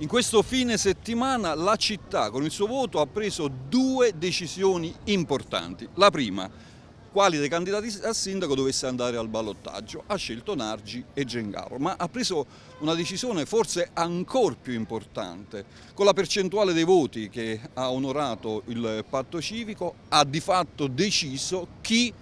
In questo fine settimana la città con il suo voto ha preso due decisioni importanti. La prima, quali dei candidati a sindaco dovesse andare al ballottaggio. Ha scelto Nargi e Gengaro, ma ha preso una decisione forse ancora più importante. Con la percentuale dei voti che ha onorato il patto civico ha di fatto deciso chi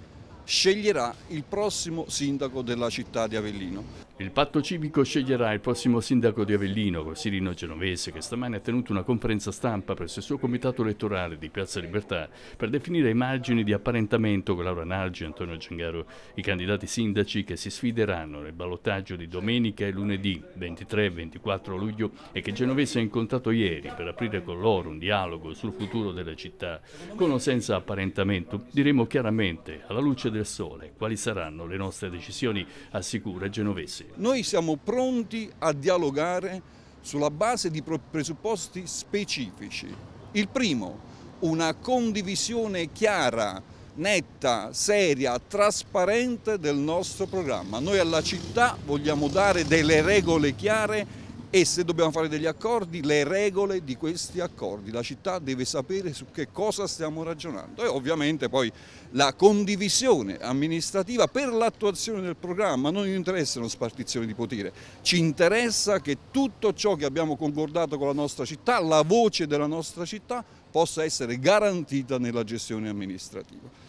sceglierà il prossimo sindaco della città di Avellino. Il patto civico sceglierà il prossimo sindaco di Avellino, Sirino Genovese, che stamani ha tenuto una conferenza stampa presso il suo comitato elettorale di Piazza Libertà per definire i margini di apparentamento con Laura Nargi e Antonio Gengaro, i candidati sindaci che si sfideranno nel ballottaggio di domenica e lunedì 23 e 24 luglio e che Genovese ha incontrato ieri per aprire con loro un dialogo sul futuro della città. Con o senza apparentamento diremo chiaramente, alla luce del sole. Quali saranno le nostre decisioni? Assicura Genovese. Noi siamo pronti a dialogare sulla base di presupposti specifici. Il primo, una condivisione chiara, netta, seria, trasparente del nostro programma. Noi alla città vogliamo dare delle regole chiare e se dobbiamo fare degli accordi, le regole di questi accordi. La città deve sapere su che cosa stiamo ragionando e ovviamente poi la condivisione amministrativa per l'attuazione del programma. Non ci interessano spartizioni di potere, ci interessa che tutto ciò che abbiamo concordato con la nostra città, la voce della nostra città, possa essere garantita nella gestione amministrativa.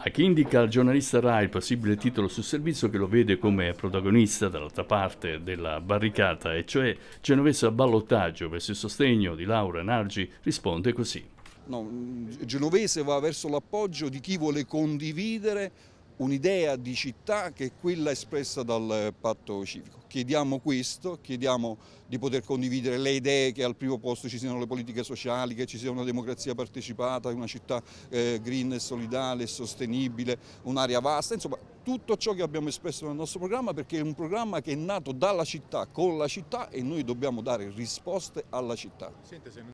A chi indica al giornalista Rai il possibile titolo sul servizio che lo vede come protagonista dall'altra parte della barricata, e cioè Genovese a ballottaggio verso il sostegno di Laura Nargi, risponde così. No, mm, Genovese va verso l'appoggio di chi vuole condividere un'idea di città che è quella espressa dal patto civico. Chiediamo questo, chiediamo di poter condividere le idee che al primo posto ci siano le politiche sociali, che ci sia una democrazia partecipata, una città eh, green solidale e sostenibile, un'area vasta, insomma tutto ciò che abbiamo espresso nel nostro programma perché è un programma che è nato dalla città, con la città e noi dobbiamo dare risposte alla città.